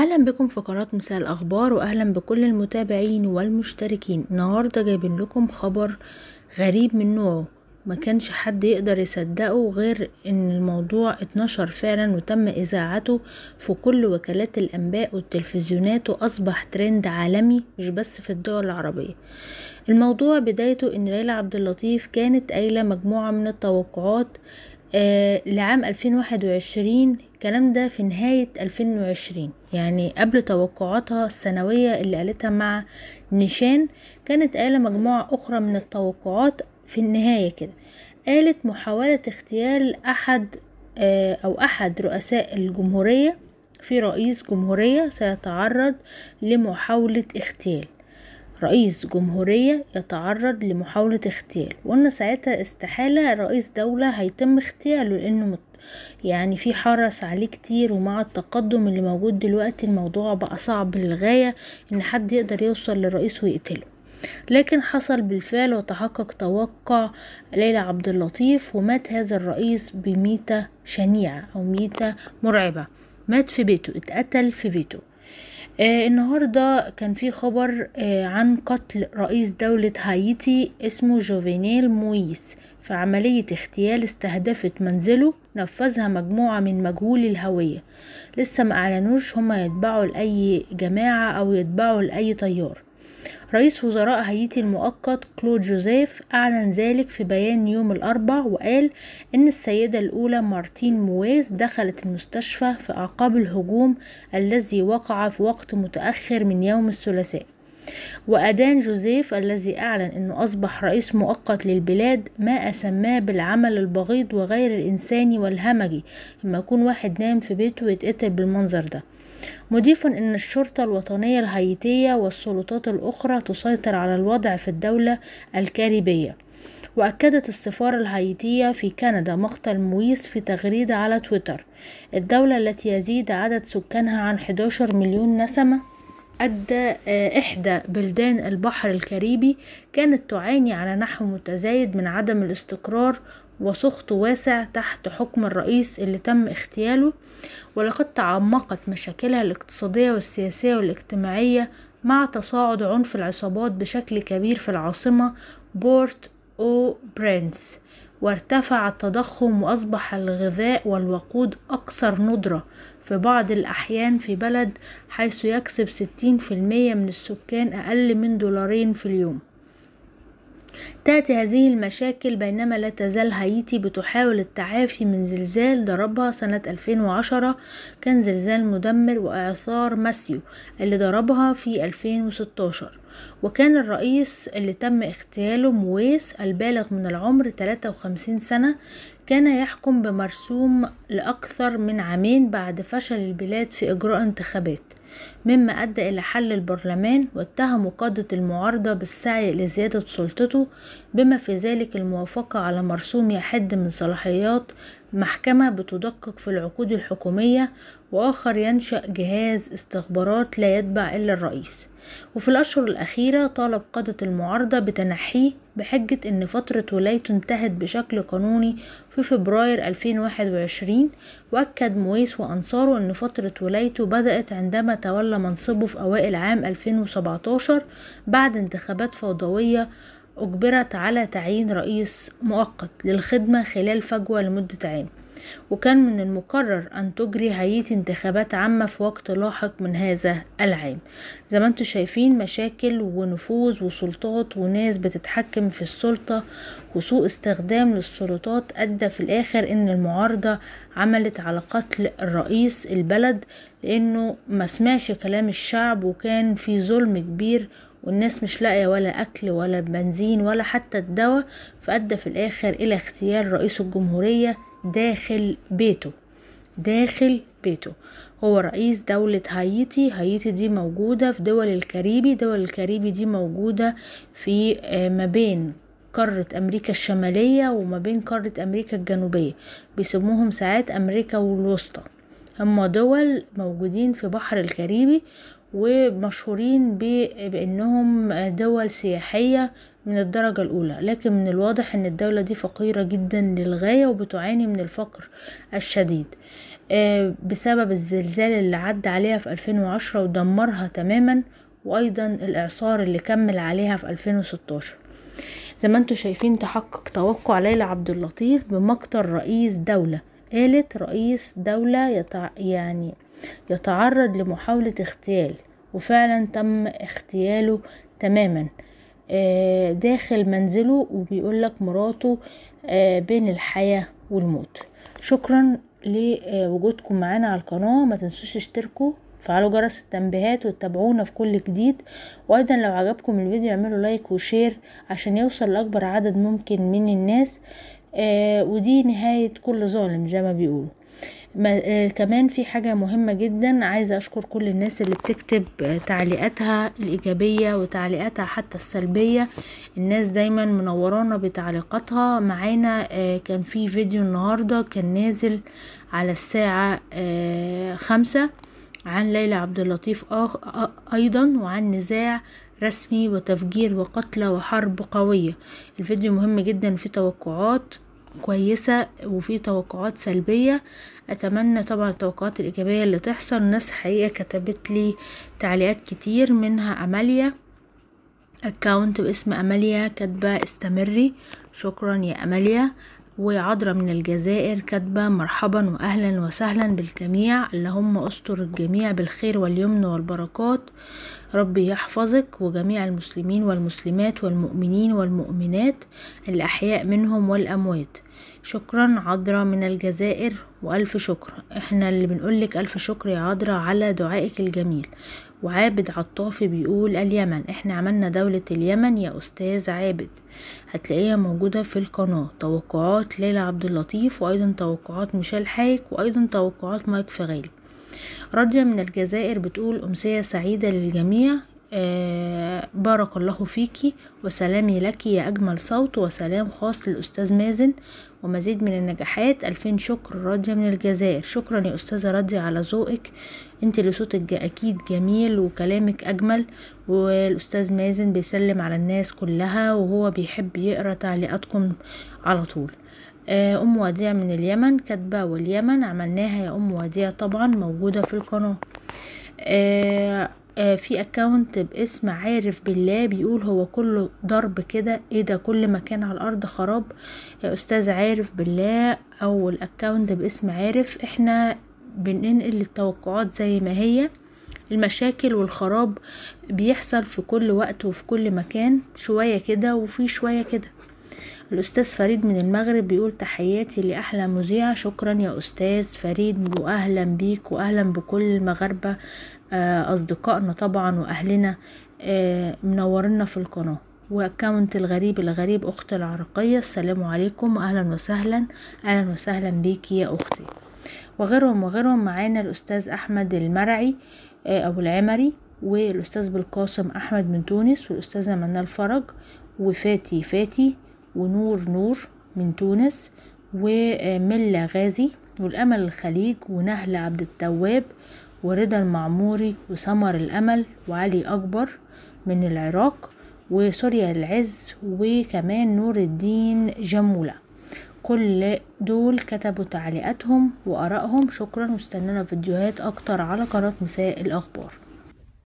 اهلا بكم في قناه مساء الاخبار واهلا بكل المتابعين والمشتركين النهارده جايبين لكم خبر غريب من نوعه ما كانش حد يقدر يصدقه غير ان الموضوع اتنشر فعلا وتم اذاعته في كل وكالات الانباء والتلفزيونات واصبح ترند عالمي مش بس في الدول العربيه الموضوع بدايته ان ليلى عبد اللطيف كانت قايله مجموعه من التوقعات آه لعام 2021 الكلام ده في نهاية 2020 يعني قبل توقعاتها السنوية اللي قالتها مع نيشان كانت قالة مجموعة أخرى من التوقعات في النهاية كده قالت محاولة اغتيال أحد آه، أو أحد رؤساء الجمهورية في رئيس جمهورية سيتعرض لمحاولة اغتيال رئيس جمهورية يتعرض لمحاولة اغتيال وأن ساعتها استحالة رئيس دولة هيتم اغتياله لأنه يعني في حرس عليه كتير ومع التقدم اللي موجود دلوقتي الموضوع بقى صعب للغاية ان حد يقدر يوصل للرئيس ويقتله لكن حصل بالفعل وتحقق توقع ليلى عبد اللطيف ومات هذا الرئيس بميتة شنيعة أو ميتة مرعبة مات في بيته اتقتل في بيته آه النهاردة كان في خبر آه عن قتل رئيس دولة هايتي اسمه جوفينيل مويس في عملية اغتيال استهدفت منزله نفذها مجموعة من مجهول الهوية لسه ما أعلنوش هما يتبعوا لأي جماعة أو يتبعوا لأي طيار رئيس وزراء هايتي المؤقت كلود جوزيف أعلن ذلك في بيان يوم الأربع وقال إن السيدة الأولى مارتين مويز دخلت المستشفى في أعقاب الهجوم الذي وقع في وقت متأخر من يوم الثلاثاء وأدان جوزيف الذي أعلن أنه أصبح رئيس مؤقت للبلاد ما أسماه بالعمل البغيض وغير الإنساني والهمجي لما يكون واحد نام في بيته ويتقتل بالمنظر ده مضيفا أن الشرطة الوطنية الهايتية والسلطات الأخرى تسيطر على الوضع في الدولة الكاريبية وأكدت السفارة الهايتية في كندا مقتل مويس في تغريدة على تويتر الدولة التي يزيد عدد سكانها عن 11 مليون نسمة أدى آه، إحدى بلدان البحر الكاريبي كانت تعاني على نحو متزايد من عدم الاستقرار وسخط واسع تحت حكم الرئيس اللي تم اغتياله ولقد تعمقت مشاكلها الاقتصادية والسياسية والاجتماعية مع تصاعد عنف العصابات بشكل كبير في العاصمة بورت أو برينس وارتفع التضخم وأصبح الغذاء والوقود أكثر ندرة في بعض الأحيان في بلد حيث يكسب 60% من السكان أقل من دولارين في اليوم تأتي هذه المشاكل بينما لا تزال هايتي بتحاول التعافي من زلزال ضربها سنة 2010 كان زلزال مدمر وإعصار ماسيو اللي ضربها في 2016 وكان الرئيس اللي تم اغتياله مويس البالغ من العمر 53 سنة كان يحكم بمرسوم لأكثر من عامين بعد فشل البلاد في إجراء انتخابات مما أدى إلى حل البرلمان واتهم قادة المعارضة بالسعي لزيادة سلطته بما في ذلك الموافقة على مرسوم يحد من صلاحيات محكمة بتدقق في العقود الحكومية وآخر ينشأ جهاز استخبارات لا يتبع إلا الرئيس وفي الأشهر الأخيرة طالب قادة المعارضة بتنحيه بحجة إن فترة ولايته انتهت بشكل قانوني في فبراير 2021 وأكد مويس وأنصاره إن فترة ولايته بدأت عندما تولى منصبه في أوائل عام 2017 بعد انتخابات فوضوية أجبرت على تعيين رئيس مؤقت للخدمة خلال فجوة لمدة عام وكان من المقرر أن تجري هيئة انتخابات عامة في وقت لاحق من هذا العام زي ما انتم شايفين مشاكل ونفوذ وسلطات وناس بتتحكم في السلطة وسوء استخدام للسلطات أدى في الآخر إن المعارضة عملت على قتل الرئيس البلد لأنه ما سمعش كلام الشعب وكان في ظلم كبير والناس مش لاقية ولا أكل ولا بنزين ولا حتى الدواء فأدى في الآخر إلى اغتيال رئيس الجمهورية داخل بيته داخل بيته هو رئيس دولة هايتي هايتي دي موجودة في دول الكاريبي دول الكاريبي دي موجودة في آه، ما بين قارة أمريكا الشمالية وما بين قارة أمريكا الجنوبية بيسموهم ساعات أمريكا والوسطى هما دول موجودين في بحر الكاريبي ومشهورين بانهم دول سياحية من الدرجة الاولى لكن من الواضح ان الدولة دي فقيرة جدا للغاية وبتعاني من الفقر الشديد آه، بسبب الزلزال اللي عدى عليها في 2010 ودمرها تماما وايضا الاعصار اللي كمل عليها في 2016 زي ما انتم شايفين تحقق توقع ليلى عبد اللطيف بمقتل رئيس دولة قالت رئيس دولة يتع... يعني يتعرض لمحاولة اغتيال وفعلا تم اغتياله تماما آه، داخل منزله وبيقول لك مراته آه، بين الحياة والموت شكرا لوجودكم معانا على القناة ما تنسوش تشتركوا فعلوا جرس التنبيهات وتابعونا في كل جديد وايضا لو عجبكم الفيديو اعملوا لايك وشير عشان يوصل لاكبر عدد ممكن من الناس آه، ودي نهاية كل ظالم زي ما بيقولوا ما آه، كمان في حاجة مهمة جدا عايزة أشكر كل الناس اللي بتكتب آه، تعليقاتها الإيجابية وتعليقاتها حتى السلبية الناس دايما منورانا بتعليقاتها معانا آه، كان في فيديو النهاردة كان نازل على الساعة خمسة عن ليلى عبد اللطيف أيضا وعن نزاع رسمي وتفجير وقتل وحرب قوية الفيديو مهم جدا في توقعات كويسة وفي توقعات سلبية اتمنى طبعا التوقعات الايجابية اللي تحصل ناس حقيقة كتبت لي تعليقات كتير منها اماليا اكونت باسم اماليا كاتبة استمري شكرا يا اماليا وعذرة من الجزائر كاتبة مرحبا واهلا وسهلا بالجميع اللهم استر الجميع بالخير واليمن والبركات ربي يحفظك وجميع المسلمين والمسلمات والمؤمنين والمؤمنات الأحياء منهم والأموات شكرا عذرا من الجزائر وألف شكر احنا اللي بنقولك ألف شكر يا عذرا على دعائك الجميل وعابد عطافي بيقول اليمن احنا عملنا دولة اليمن يا أستاذ عابد هتلاقيها موجودة في القناة توقعات ليلى عبد اللطيف وأيضا توقعات ميشيل حايك وأيضا توقعات مايك فغالي راضية من الجزائر بتقول أمسية سعيدة للجميع آه بارك الله فيكي وسلامي لك يا أجمل صوت وسلام خاص للأستاذ مازن ومزيد من النجاحات ألفين شكر راضية من الجزائر شكرا يا أستاذة راضية على ذوقك انت اللي صوتك أكيد جميل وكلامك أجمل والأستاذ مازن بيسلم على الناس كلها وهو بيحب يقرأ تعليقاتكم على طول آه، أم وديع من اليمن كاتبة واليمن عملناها يا أم وديع طبعا موجودة في القناة آه، آه، في أكاونت باسم عارف بالله بيقول هو كله ضرب كده ايه ده كل مكان على الارض خراب يا استاذ عارف بالله او الأكاونت باسم عارف احنا بننقل التوقعات زي ما هي المشاكل والخراب بيحصل في كل وقت وفي كل مكان شوية كده وفي شوية كده الأستاذ فريد من المغرب بيقول تحياتي لأحلى مذيع شكرا يا أستاذ فريد وأهلا بيك وأهلا بكل المغاربة آه، أصدقائنا طبعا وأهلنا آه، منورنا في القناة واكونت الغريب الغريب أخت العرقية السلام عليكم أهلا وسهلا أهلا وسهلا بيكي يا أختي وغيرهم وغيرهم معانا الأستاذ أحمد المرعي أو آه، العمري والأستاذ بالقاسم أحمد من تونس والأستاذة منال فرج وفاتي فاتي ونور نور من تونس وملا غازي والأمل الخليج ونهل عبد التواب ورضا المعموري وسمر الأمل وعلي أكبر من العراق وسوريا العز وكمان نور الدين جمولة كل دول كتبوا تعليقاتهم وآرائهم شكرا واستنونا فيديوهات أكتر على قناة مساء الأخبار